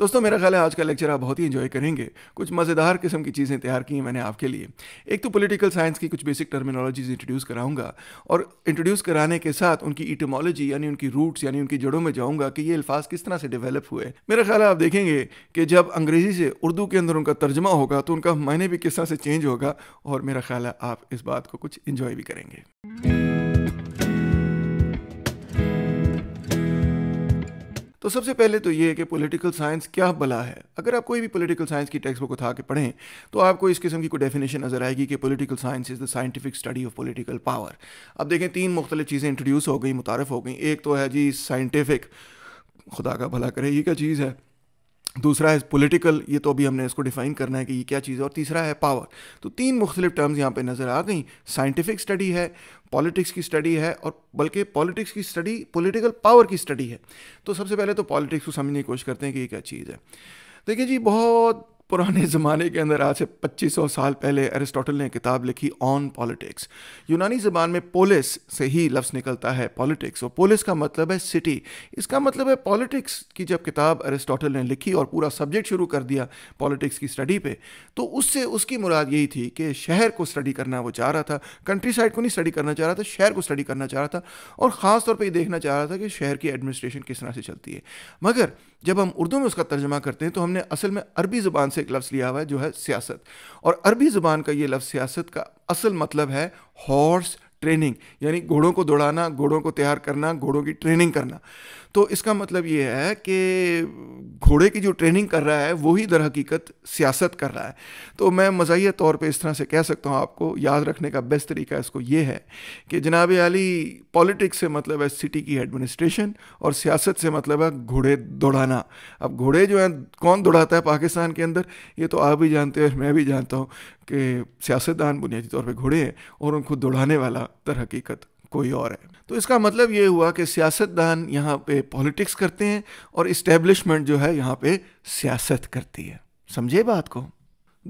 दोस्तों मेरा ख्याल है आज का लेक्चर आप बहुत ही इन्जॉय करेंगे कुछ मज़ेदार किस्म की चीज़ें तैयार की हैं मैंने आपके लिए एक तो पोलिटिकल साइंस की कुछ बेसिक टर्मिनोलॉजीज इंट्रोड्यूस कराऊंगा और इंट्रोड्यूस कराने के साथ उनकी इटमोलॉजी यानी उनकी रूट्स यानी उनकी जड़ों में जाऊँगा कि ये अल्फाज किस तरह से डेवलप हुए मेरा ख्याल आप देखेंगे कि जब अंग्रेज़ी से उर्दू के अंदर उनका तर्जमा होगा तो उनका मायने भी किस तरह से चेंज होगा और मेरा ख्याल है आप इस बात को कुछ इन्जॉय भी करेंगे तो सबसे पहले तो ये है कि पॉलिटिकल साइंस क्या भला है अगर आप कोई भी पॉलिटिकल साइंस की टेक्स्ट बुक उठा के पढ़ें तो आपको इस किस्म की कोई डेफिनेशन नज़र आएगी कि political science is the scientific study of political power अब देखें तीन मुख्तलिफ चीज़ें इंट्रोड्यूस हो गई मुतारफ़ हो गई एक तो है जी साइंटिफिक खुदा का भला करे ये क्या चीज़ है दूसरा है पॉलिटिकल ये तो अभी हमने इसको डिफाइन करना है कि ये क्या चीज़ है और तीसरा है पावर तो तीन मुख्तलिफ टर्म्स यहाँ पे नज़र आ गई साइंटिफिक स्टडी है पॉलिटिक्स की स्टडी है और बल्कि पॉलिटिक्स की स्टडी पॉलिटिकल पावर की स्टडी है तो सबसे पहले तो पॉलिटिक्स को समझने की कोशिश करते हैं कि ये क्या चीज़ है देखिए जी बहुत पुराने ज़माने के अंदर आज से 2500 साल पहले एरिस्टोटल ने किताब लिखी ऑन पॉलिटिक्स यूनानी ज़बान में पोलिस से ही लफ्ज़ निकलता है पॉलिटिक्स और पोलिस का मतलब है सिटी इसका मतलब है पॉलिटिक्स की जब किताब एरिस्टोटल ने लिखी और पूरा सब्जेक्ट शुरू कर दिया पॉलिटिक्स की स्टडी पे तो उससे उसकी मुराद यही थी कि शहर को स्टडी करना वो चाह रहा था कंट्री साइड को नहीं स्टडी करना चाह रहा था शहर को स्टडी करना चाह रहा था और ख़ास तौर पर ये देखना चाह रहा था कि शहर की एडमिनिस्ट्रेशन किस तरह से चलती है मगर जब हम उर्दू में उसका तर्जमा करते हैं तो हमने असल में अरबी ज़बान से एक लफ्ज़ लिया हुआ है जो है सियासत और अरबी ज़ुबान का ये लफ्ज़ सियासत का असल मतलब है हॉर्स ट्रेनिंग यानी घोड़ों को दौड़ाना घोड़ों को तैयार करना घोड़ों की ट्रेनिंग करना तो इसका मतलब ये है कि घोड़े की जो ट्रेनिंग कर रहा है वही दर हकीकत सियासत कर रहा है तो मैं मजाही तौर पर इस तरह से कह सकता हूँ आपको याद रखने का बेस्ट तरीका इसको ये है कि जनाब अली पॉलिटिक्स से मतलब है सिटी की एडमिनिस्ट्रेशन और सियासत से मतलब है घोड़े दौड़ाना अब घोड़े जो हैं कौन दौड़ाता है पाकिस्तान के अंदर ये तो आप भी जानते हैं मैं भी जानता हूँ कि सियासतदान बुनियादी तौर पर घोड़े हैं और उनको दौड़ाने वाला दर हकीकत कोई और है तो इसका मतलब ये हुआ कि सियासतदान यहाँ पे पॉलिटिक्स करते हैं और इस्टेब्लिशमेंट जो है यहाँ पे सियासत करती है समझे बात को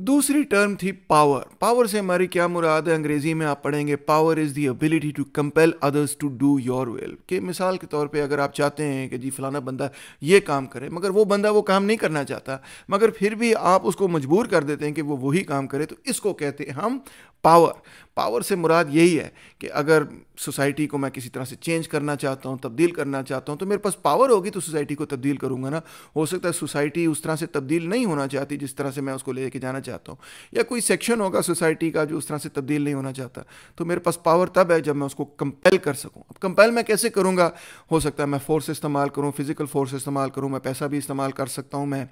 दूसरी टर्म थी पावर पावर से हमारी क्या मुराद है अंग्रेज़ी में आप पढ़ेंगे power is the ability to compel others to do your will के मिसाल के तौर पे अगर आप चाहते हैं कि जी फलाना बंदा ये काम करे मगर वो बंदा वो काम नहीं करना चाहता मगर फिर भी आप उसको मजबूर कर देते हैं कि वो वही काम करे तो इसको कहते हैं हम पावर पावर से मुराद यही है कि अगर सोसाइटी को मैं किसी तरह से चेंज करना चाहता हूँ तब्दील करना चाहता हूँ तो मेरे पास पावर होगी तो सोसाइटी को तब्दील करूँगा ना हो सकता है सोसाइटी उस तरह से तब्दील नहीं होना चाहती जिस तरह से मैं उसको लेके जाना चाहता हूँ या कोई सेक्शन होगा सोसाइटी का जो उस तरह से तब्दील नहीं होना चाहता तो मेरे पास पावर तब है जब मैं उसको कंपेल कर सकूँ अब कंपेल मैं कैसे करूँगा हो सकता है मैं फोर्स इस्तेमाल करूँ फिज़िकल फोर्स इस्तेमाल करूँ मैं पैसा भी इस्तेमाल कर सकता हूँ मैं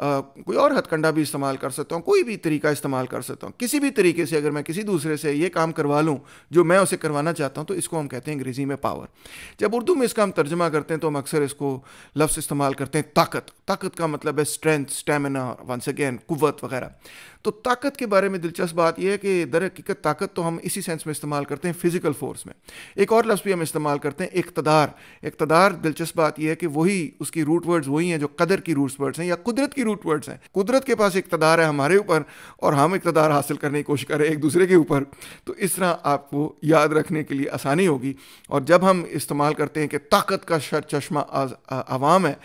कोई और हथकंडा भी इस्तेमाल कर सकता हूँ कोई भी तरीका इस्तेमाल कर सकता हूँ किसी भी तरीके से अगर मैं किसी दूसरे से ये काम करवा लूँ जो मैं उसे करवाना चाहता हूँ तो इसको हम कहते हैं अंग्रेज़ी में पावर जब उर्दू में इसका हम तर्जमा करते हैं तो हम अक्सर इसको लफ्ज़ इस्तेमाल करते हैं ताकत ताकत का मतलब है स्ट्रेंथ स्टेमिना वंस अगेन कुत वगैरह तो ताकत के बारे में दिलचस्प बात यह है कि दर हकीकत ताकत तो हम इसी सेंस में इस्तेमाल करते हैं फिज़िकल फोर्स में एक और लफ्ज़ भी हम इस्तेमाल करते हैं इकतदार इकतदार दिलचस्प बात यह है कि वही उसकी रूट वर्ड्स वही हैं जो कदर की रूट वर्ड्स हैं या कुदरत की रूट वर्ड्स हैं कुदरत के पास इकतदार है हमारे ऊपर और हम इकतदार हासिल करने की कोशिश करें एक दूसरे के ऊपर तो इस तरह आपको याद रखने के लिए आसानी होगी और जब हम इस्तेमाल करते हैं कि ताकत का शर चश्मा आवाम है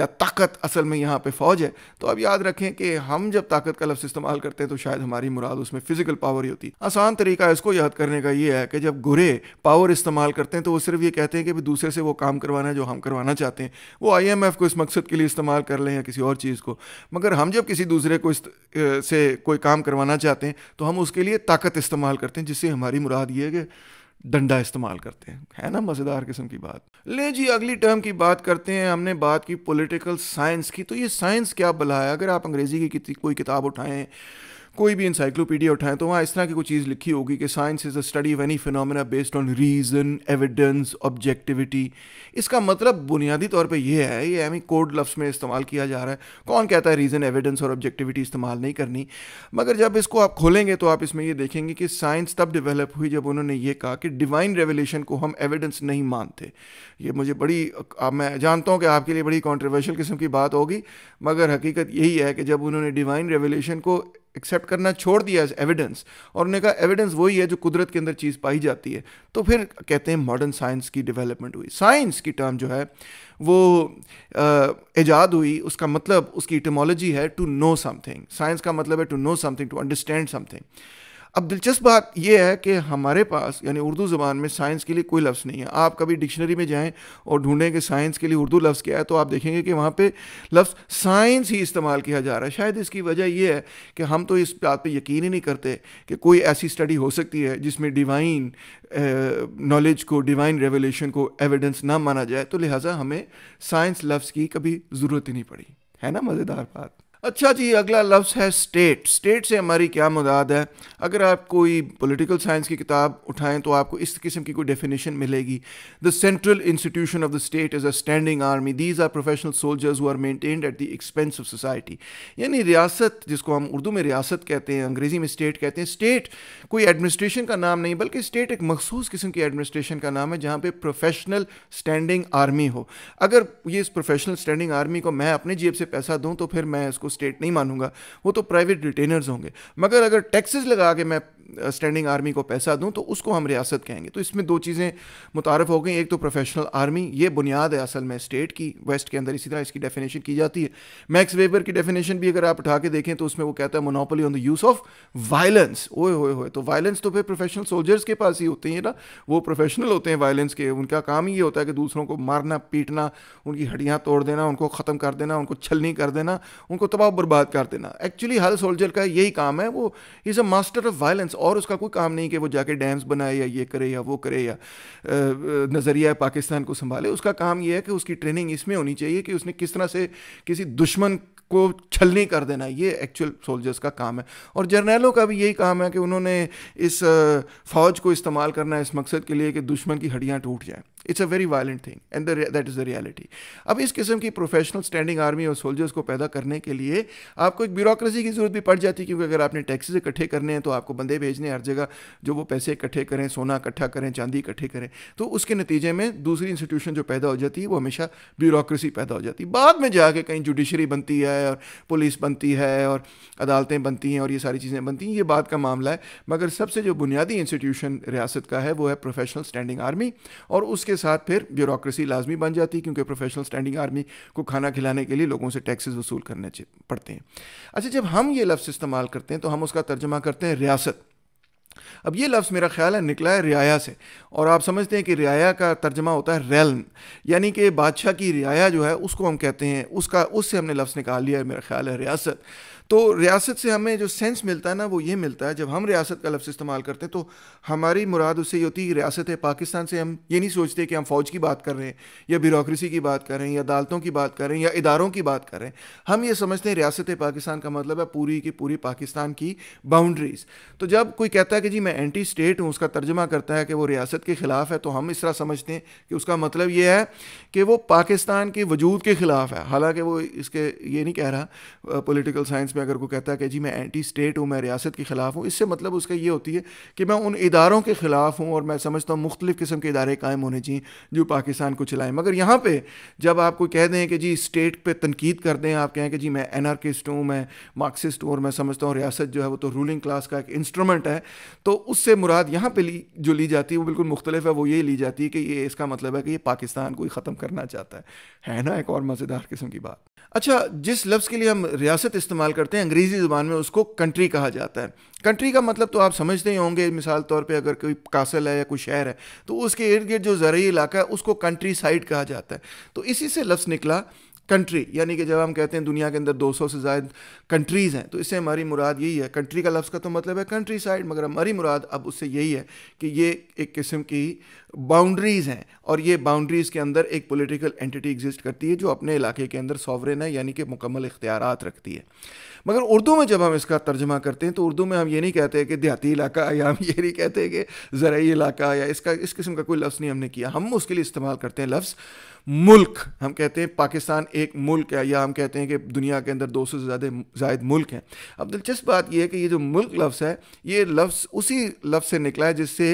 या ताकत असल में यहाँ पे फ़ौज है तो अब याद रखें कि हम जब ताकत का लफ्ज़ इस्तेमाल करते हैं तो शायद हमारी मुराद उसमें फ़िज़िकल पावर ही होती है आसान तरीका इसको याद करने का ये है कि जब गुरे पावर इस्तेमाल करते हैं तो वो सिर्फ ये कहते हैं कि दूसरे से वो काम करवाना है जो हम करवाना चाहते हैं वो आई एम एफ़ को इस मकसद के लिए इस्तेमाल कर लें या किसी और चीज़ को मगर हम जब किसी दूसरे को इस से कोई काम करवाना चाहते हैं तो हम उसके लिए ताकत इस्तेमाल करते हैं जिससे हमारी मुराद ये है कि डंडा इस्तेमाल करते हैं है ना मज़ेदार किस्म की बात ले जी अगली टर्म की बात करते हैं हमने बात की पॉलिटिकल साइंस की तो ये साइंस क्या बला है अगर आप अंग्रेज़ी की कोई किताब उठाएं कोई भी इंसाइक्लोपीडिया उठाएं तो वहाँ इस तरह की कोई चीज़ लिखी होगी कि science is a study of any phenomena based on reason evidence objectivity इसका मतलब बुनियादी तौर पे ये है ये एमी कोड लफ्स में इस्तेमाल किया जा रहा है कौन कहता है रीज़न एविडेंस और ऑब्जेक्टिविटी इस्तेमाल नहीं करनी मगर जब इसको आप खोलेंगे तो आप इसमें ये देखेंगे कि साइंस तब डिवेलप हुई जब उन्होंने ये कहा कि डिवाइन रेवोल्यूशन को हम एविडेंस नहीं मानते ये मुझे बड़ी आप मैं जानता हूँ कि आपके लिए बड़ी कॉन्ट्रोवर्शियल किस्म की बात होगी मगर हकीकत यही है कि जब उन्होंने डिवाइन रेवोल्यूशन को एक्सेप्ट करना छोड़ दिया एज एविडेंस और उन्होंने कहा एविडेंस वही है जो कुदरत के अंदर चीज़ पाई जाती है तो फिर कहते हैं मॉडर्न साइंस की डेवलपमेंट हुई साइंस की टर्म जो है वो ईजाद हुई उसका मतलब उसकी इटमोलॉजी है टू नो समथिंग साइंस का मतलब है to know something to understand something अब दिलचस्प बात यह है कि हमारे पास यानी उर्दू ज़बान में साइंस के लिए कोई लफ्ज़ नहीं है आप कभी डिक्शनरी में जाएं और ढूंढें कि साइंस के लिए उर्दू लफ्ज़ क्या है तो आप देखेंगे कि वहाँ पे लफ्ज़ साइंस ही इस्तेमाल किया जा रहा है शायद इसकी वजह यह है कि हम तो इस बात पर यकीन ही नहीं करते कि कोई ऐसी स्टडी हो सकती है जिसमें डिवाइन नॉलेज को डिवाइन रेवोल्यूशन को एविडेंस ना माना जाए तो लिहाजा हमें साइंस लफ्ज़ की कभी ज़रूरत ही नहीं पड़ी है ना मज़ेदार बात अच्छा जी अगला लफ्ज़ है स्टेट स्टेट से हमारी क्या मुराद है अगर आप कोई पॉलिटिकल साइंस की किताब उठाएं तो आपको इस किस्म की कोई डेफिनेशन मिलेगी the central institution of the state is a standing army these are professional soldiers are maintained at the expense of society यानी रियासत जिसको हम उर्दू में रियासत कहते हैं अंग्रेज़ी में स्टेट कहते हैं स्टेट कोई एडमिनिस्ट्रेशन का नाम नहीं बल्कि स्टेट एक मखसूस किस्म की एडमिनिस्ट्रेशन का नाम है जहाँ पर प्रोफेशनल स्टैंडिंग आर्मी हो अगर ये इस प्रोफेशनल स्टैंडिंग आर्मी को मैं अपने जेब से पैसा दूँ तो फिर मैं इसको स्टेट नहीं मानूंगा वो तो प्राइवेट रिटेनर्स होंगे मगर अगर टैक्सेस लगा के मैं स्टैंडिंग आर्मी को पैसा दूँ तो उसको हम रियासत कहेंगे तो इसमें दो चीज़ें मुतारफ़ हो गई एक तो प्रोफेशनल आर्मी ये बुनियाद है असल में स्टेट की वेस्ट के अंदर इसी तरह इसकी डेफिनेशन की जाती है मैक्स वेबर की डेफिनेशन भी अगर आप उठा के देखें तो उसमें वो कहता है monopoly on the use of violence ओए होए होए तो वायलेंस तो फिर प्रोफेशनल सोल्जर्स के पास ही होते हैं ना वो प्रोफेशनल होते हैं वायलेंस के उनका काम ही ये होता है कि दूसरों को मारना पीटना उनकी हड्डियाँ तोड़ देना उनको ख़त्म कर देना उनको छलनी कर देना उनको तबाह बर्बाद कर देना एक्चुअली हर सोल्जर का यही काम है वो is a master of violence और उसका कोई काम नहीं कि वो जाके डैम्स बनाए या ये करे या वो करे या नज़रिया पाकिस्तान को संभाले उसका काम यह है कि उसकी ट्रेनिंग इसमें होनी चाहिए कि उसने किस तरह से किसी दुश्मन को छलनी कर देना ये एक्चुअल सोल्जर्स का काम है और जर्नैलों का भी यही काम है कि उन्होंने इस फ़ौज को इस्तेमाल करना है इस मकसद के लिए कि दुश्मन की हड्डियाँ टूट जाएँ it's a very violent thing and that is the reality अब इस किस्म की प्रोफेशनल स्टैंडिंग आर्मी और सोल्जर्स को पैदा करने के लिए आपको एक ब्यूरोक्रेसी की ज़रूरत भी पड़ जाती है क्योंकि अगर आपने टैक्सेस इकट्ठे करने हैं तो आपको बंदे भेजने हर जगह जो वो पैसे इकट्ठे करें सोना इकट्ठा करें चांदी इकट्ठे करें तो उसके नतीजे में दूसरी इंस्टीट्यूशन जो पैदा हो जाती है वो हमेशा ब्यूरोक्रेसी पैदा हो जाती है बाद में जाके कहीं जुडिशरी बनती है और पुलिस बनती है और अदालतें बनती हैं और ये सारी चीज़ें बनती हैं ये बात का मामला है मगर सबसे जो बुनियादी इंस्टीट्यूशन रियासत का है वो है प्रोफेशनल स्टैंडिंग आर्मी और उसके साथ फिर ब्यूरोक्रेसी लाजमी बन जाती है क्योंकि प्रोफेशनल स्टैंडिंग आर्मी को खाना खिलाने के लिए लोगों से टैक्सेस वसूल करने पड़ते हैं अच्छा जब हम ये लफ्ज़ इस्तेमाल करते हैं तो हम उसका तर्जमा करते हैं रियासत अब ये लफ्ज़ मेरा ख्याल है निकला है रियाया से और आप समझते हैं कि रियाया का तर्जमा होता है रैल यानी कि बादशाह की रियाया जो है उसको हम कहते हैं उसका उससे हमने लफ्ज़ निकाल लिया है मेरा ख्याल है रियासत तो रियासत से हमें जो सेंस मिलता है ना वो ये मिलता है जब हम रियासत का लफ्ज़ इस्तेमाल करते हैं तो हमारी मुराद उससे ये होती है रियासत है पाकिस्तान से हम ये नहीं सोचते कि हम फ़ौज की बात कर रहे हैं या ब्यूरोसी की बात कर रहे हैं या अदालतों की बात कर रहे हैं या इदारों की बात कर रहे हैं हम ये समझते हैं रियासत पाकिस्तान का मतलब है पूरी की पूरी पाकिस्तान की बाउंड्रीज तो जब कोई कहता है कि जी मैं एंटी स्टेट हूँ उसका तर्जमा करता है कि वो रियासत के ख़िलाफ़ है तो हम इस तरह समझते हैं कि उसका मतलब ये है कि वो पाकिस्तान के वजूद के ख़िलाफ़ है हालाँकि वो इसके ये नहीं कह रहा पोलिटिकल साइंस पे अगर कोई कहता है कि जी मैं एंटी स्टेट हूँ मैं रियासत के ख़िलाफ़ हूँ इससे मतलब उसका ये होती है कि मैं उन इदारों के ख़िलाफ़ हूँ और मैं समझता हूँ मुख्तलिफ़ किस्म के इदारे कायम होने चाहिए जो पाकिस्तान को चलाएं मगर यहाँ पर जब आप कोई कह दें कि जी स्टेट पर तनकीद कर दें आप कहें कि जी मैं एनार्किस्ट हूँ मैं मार्क्सिस्ट हूँ और मैं समझता हूँ रियासत जो है वो तो रूलिंग क्लास का एक इंस्ट्रूमेंट है तो उससे मुराद यहाँ पर ली जो ली जाती है वो बिल्कुल मुख्तलिफ है वो ये ली जाती है कि ये इसका मतलब है कि ये पाकिस्तान को ही ख़त्म करना चाहता है है ना एक और मज़ेदार किस्म की बात अच्छा जिस लफ्ज़ के लिए हम रियासत इस्तेमाल करते करते हैं अंग्रेज़ी ज़ुबान में उसको कंट्री कहा जाता है कंट्री का मतलब तो आप समझते ही होंगे मिसाल तौर पे अगर कोई कासल है या कोई शहर है तो उसके इर्द गिर्द जो जरिए इलाका है उसको कंट्री साइड कहा जाता है तो इसी से लफ्ज़ निकला कंट्री यानी कि जब हम कहते हैं दुनिया के अंदर 200 से ज़ायद कंट्रीज़ हैं तो इससे हमारी मुराद यही है कंट्री का लफ्ज़ का तो मतलब है कंट्री साइड मगर हमारी मुराद अब उससे यही है कि ये एक किस्म की बाउंड्रीज़ हैं और ये बाउंड्रीज़ के अंदर एक पॉलिटिकल एंटिटी एग्जिस्ट करती है जो अपने इलाके के अंदर सॉवरेन है यानी कि मुकम्मल इख्तियार रखती है मगर उर्दू में जब हम इसका तर्जमा करते हैं तो उर्दू में हम ये नहीं कहते कि देहाती इलाका या हम ये नहीं कहते कि ज़रूरी इलाका या इसका इस किस्म का कोई लफ्ज़ नहीं हमने किया हम उसके लिए इस्तेमाल करते हैं लफ्ज़ मुल्क हम कहते हैं पाकिस्तान एक मुल्क है या हम कहते हैं कि दुनिया के अंदर दो सौ से ज़्यादा जायद मुल्क हैं अब दिलचस्प बात यह है कि ये जो मुल्क लफ्ज़ है ये लफ्ज़ उसी लफ्ज़ से निकला है जिससे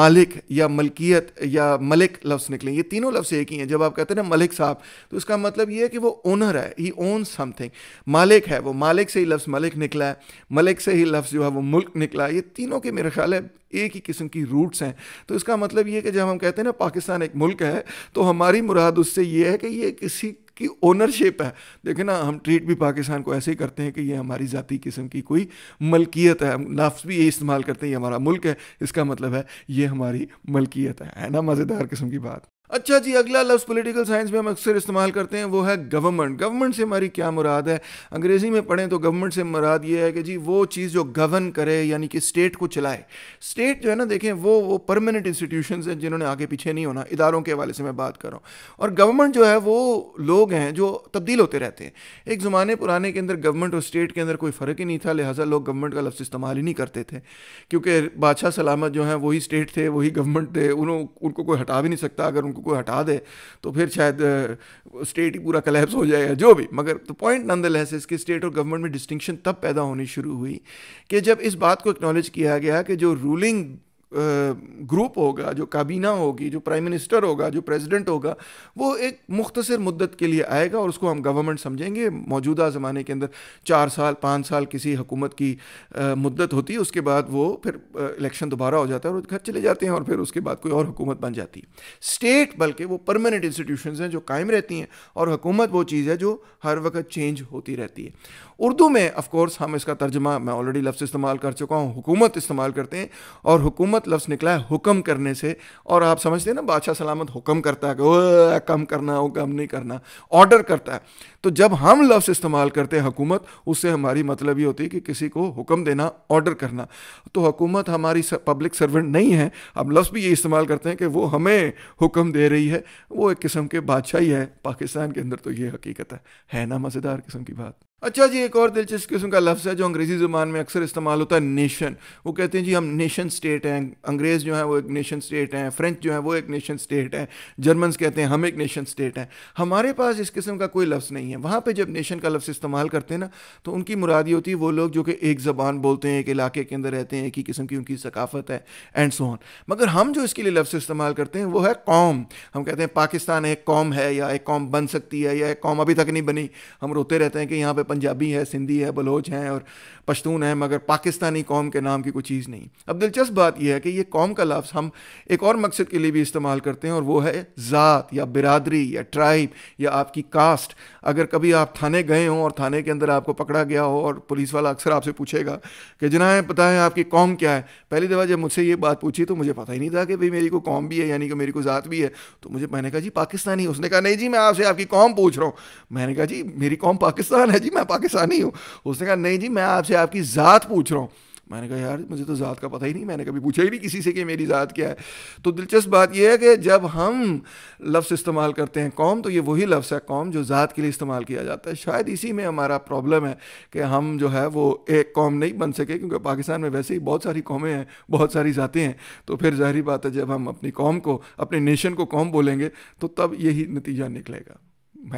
मालिक या मलकियत या मलिक लफ्ज़ निकले ये तीनों लफ्ज़ एक ही हैं जब आप कहते हैं ना मलिक साहब तो इसका मतलब ये है कि वो ओनर है ही ओन समथिंग मालिक है वो मालिक से ही लफ्ज़ मलिक निकला है मलिक से ही लफ्ज़ जो है वो मुल्क निकला है ये तीनों के मेरे ख्याल है एक ही किस्म की रूट्स हैं तो इसका मतलब ये है कि जब हम कहते हैं ना पाकिस्तान एक मुल्क है तो हमारी मुराद उससे ये है कि ये किसी की ओनरशिप है देखें ना हम ट्रीट भी पाकिस्तान को ऐसे ही करते हैं कि ये हमारी ज़ाती किस्म की कोई मलकियत है लफ्ज़ भी ये इस्तेमाल करते हैं ये हमारा मुल्क है इसका मतलब है ये हमारी मलकियत है है ना मज़ेदार किस्म की बात अच्छा जी अगला लफ्ज़ पॉलिटिकल साइंस में हम अक्सर इस्तेमाल करते हैं वो है गवर्नमेंट गवर्नमेंट से हमारी क्या मुराद है अंग्रेज़ी में पढ़ें तो गवर्नमेंट से मुराद ये है कि जी वो चीज़ जो गवर्न करे यानी कि स्टेट को चलाए स्टेट जो है ना देखें वो वो परमानेंट इंस्टीट्यूशन हैं जिन्होंने आगे पीछे नहीं होना इदारों के हवाले से मैं बात कर रहा हूँ और गवर्नमेंट जो है वो लोग हैं जो तब्दील होते रहते हैं एक ज़माने पुराने के अंदर गवर्नमेंट और स्टेट के अंदर कोई फ़र्क ही नहीं था लिहाजा लोग गवर्नमेंट का लफ्ज़ इस्तेमाल ही नहीं करते थे क्योंकि बादशाह सलामत जो है वही स्टेट थे वही गवर्नमेंट थे उनको कोई हटा भी नहीं सकता अगर उनको कोई हटा दे तो फिर शायद स्टेट ही पूरा कलेप्स हो जाएगा जो भी मगर तो पॉइंट नंद लहस इसके स्टेट और गवर्नमेंट में डिस्टिंक्शन तब पैदा होनी शुरू हुई कि जब इस बात को एक्नॉलेज किया गया कि जो रूलिंग ग्रुप होगा जो काबीना होगी जो प्राइम मिनिस्टर होगा जो प्रेसिडेंट होगा वो एक मुख्तर मुद्दत के लिए आएगा और उसको हम गवर्नमेंट समझेंगे मौजूदा ज़माने के अंदर चार साल पाँच साल किसी हुकूमत की आ, मुद्दत होती है उसके बाद वो फिर इलेक्शन दोबारा हो जाता है और घर चले जाते हैं और फिर उसके बाद कोई और हुकूमत बन जाती है स्टेट बल्कि वो परमानेंट इंस्टीट्यूशन हैं जो कायम रहती हैं और हुकूमत वो चीज़ है जो हर वक्त चेंज होती रहती है उर्दू में ऑफकोर्स हम इसका तर्जमा मैं ऑलरेडी लफ्ज़ इस्तेमाल कर चुका हूँ हुकूमत इस्तेमाल करते हैं और हुकूमत लफ्ज़ निकला है हुक्म करने से और आप समझते हैं ना बादशाह सलामत हुक्म करता है कि कम करना हो कम नहीं करना ऑर्डर करता है तो जब हम लफ्ज़ इस्तेमाल करते हैं हुकूमत उससे हमारी मतलब ये होती है कि किसी को हुक्म देना ऑर्डर करना तो हुकूमत हमारी पब्लिक सर्वेंट नहीं है अब लफ्ज़ भी ये इस्तेमाल करते हैं कि वो हमें हुक्म दे रही है वो एक किस्म के बादशाह ही है पाकिस्तान के अंदर तो ये हकीकत है है ना मज़ेदार किस्म की बात अच्छा जी एक और दिलचस्प किस्म का लफ्ज़ है जो अंग्रेज़ी ज़ुबान में अक्सर इस्तेमाल होता है नेशन वो कहते हैं जी हम नेशन स्टेट हैं अंग्रेज़ जो हैं वो एक नेशन स्टेट हैं फ्रेंच जो हैं वो एक नेशन स्टेट हैं जर्मन्स कहते हैं हम एक नेशन स्टेट हैं हमारे पास इस किस्म का कोई लफ्ज़ नहीं है वहाँ पर जब नेशन का लफ्ज़ इस्तेमाल करते हैं ना तो उनकी मुराद ये होती है वो लोग जो कि एक ज़बान बोलते हैं एक इलाके के अंदर रहते हैं एक ही किस्म की उनकी सकाफत है एंड सो मगर हम जो इसके लिए लफ्ज़ इस्तेमाल करते हैं वो है कौम हम कहते हैं पाकिस्तान एक कौम है या एक कौम बन सकती है या एक कौम अभी तक नहीं बनी हम रोते रहते हैं कि यहाँ पर पंजाबी है सिंधी है बलोच हैं और पश्तून हैं मगर पाकिस्तानी कौम के नाम की कोई चीज़ नहीं अब दिलचस्प बात यह है कि ये कौम का लफ्ज़ हम एक और मकसद के लिए भी इस्तेमाल करते हैं और वो है ज़ात या बिरादरी या ट्राइब या आपकी कास्ट अगर कभी आप थाने गए हों और थाने के अंदर आपको पकड़ा गया हो और पुलिस वाला अक्सर आपसे पूछेगा कि जनाए पता है आपकी कौम क्या है पहली दफ़ा जब मुझसे ये बात पूछी तो मुझे पता ही नहीं था कि भाई मेरी को कौम भी है यानी कि मेरी को ज़ात भी है तो मुझे मैंने कहा जी पाकिस्तानी उसने कहा नहीं जी मैं आपसे आपकी कौम पूछ रहा हूँ मैंने कहा जी मेरी कौम पाकिस्तान है जी मैं मैं पाकिस्तानी हूँ उसने कहा नहीं जी मैं आपसे आपकी ज़ात पूछ रहा हूँ मैंने कहा यार मुझे तो ज़ात का पता ही नहीं मैंने कभी पूछा ही नहीं किसी से कि मेरी ज़ात क्या है तो दिलचस्प बात यह है कि जब हम लफ्ज़ इस्तेमाल करते हैं कौम तो ये वही लफ्ज़ है कौम जो ज़ात के लिए इस्तेमाल किया जाता है शायद इसी में हमारा प्रॉब्लम है कि हम जो है वो एक कौम नहीं बन सके क्योंकि पाकिस्तान में वैसे ही बहुत सारी कौमें हैं बहुत सारी ज़ातें हैं तो फिर ज़ाहरी बात है जब हम अपनी कौम को अपने नेशन को कौम बोलेंगे तो तब यही नतीजा निकलेगा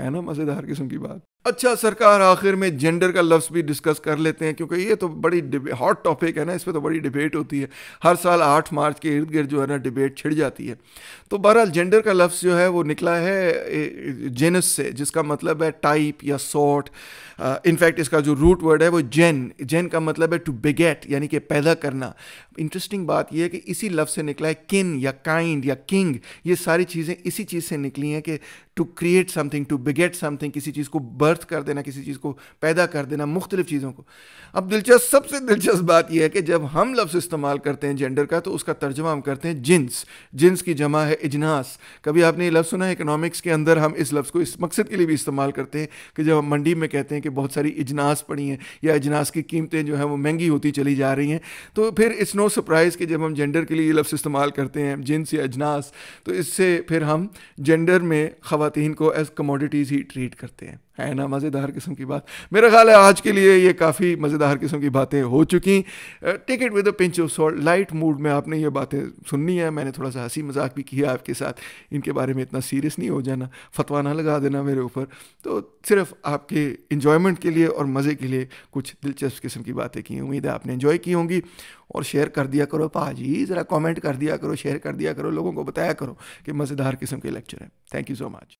है ना मज़ेदार किस्म की बात अच्छा सरकार आखिर में जेंडर का लफ्ज़ भी डिस्कस कर लेते हैं क्योंकि ये तो बड़ी हॉट टॉपिक है ना इस पर तो बड़ी डिबेट होती है हर साल आठ मार्च के इर्द गिर्द जो है ना डिबेट छिड़ जाती है तो बहरहाल जेंडर का लफ्ज़ जो है वो निकला है जेनस से जिसका मतलब है टाइप या सॉट इनफैक्ट इसका जो रूट वर्ड है वो जेन जेन का मतलब है टू बिगेट यानी कि पैदा करना इंटरेस्टिंग बात यह है कि इसी लफ्ज़ से निकला है किन या काइंड या किंग ये सारी चीज़ें इसी चीज़ से निकली हैं कि to create something to beget something किसी चीज़ को बर्थ बर्थ कर देना किसी चीज़ को पैदा कर देना मुख्तलिफ चीज़ों को अब दिलचस्प सबसे दिलचस्प बात यह है कि जब हम लफ्ज़ इस्तेमाल करते हैं जेंडर का तो उसका तर्जमा हम करते हैं जिन्स जिन्स की जमा है इजनास कभी आपने ये लफ्ज़ सुना है इकनॉमिक्स के अंदर हम इस लफ्ज़ को इस मकसद के लिए भी इस्तेमाल करते हैं कि जब हम मंडी में कहते हैं कि बहुत सारी इजनास पड़ी हैं या इजनास की कीमतें जो हैं वो महंगी होती चली जा रही हैं तो फिर इट्स नो सरप्राइज़ कि जब हम जेंडर के लिए ये लफ्ज़ इस्तेमाल करते हैं जिन्स या अजनास तो इससे फिर हम जेंडर में ख़वान को एज़ कमोडिटीज़ ही ट्रीट करते हैं है ना ना मज़ेदार किस्म की बात मेरा ख्याल है आज के लिए ये काफ़ी मज़ेदार किस्म की बातें हो चुकी take it with a pinch of salt light mood में आपने ये बातें सुननी है मैंने थोड़ा सा हंसी मजाक भी किया आपके साथ इनके बारे में इतना सीरियस नहीं हो जाना फतवा ना लगा देना मेरे ऊपर तो सिर्फ आपके इन्जॉयमेंट के लिए और मज़े के लिए कुछ दिलचस्प किस्म की बातें की उम्मीद है आपने इन्जॉय की होंगी और शेयर कर दिया करो पाजी ज़रा कमेंट कर दिया करो शेयर कर दिया करो लोगों को बताया करो कि मज़ेदार किस्म के लेक्चर हैं थैंक यू सो मच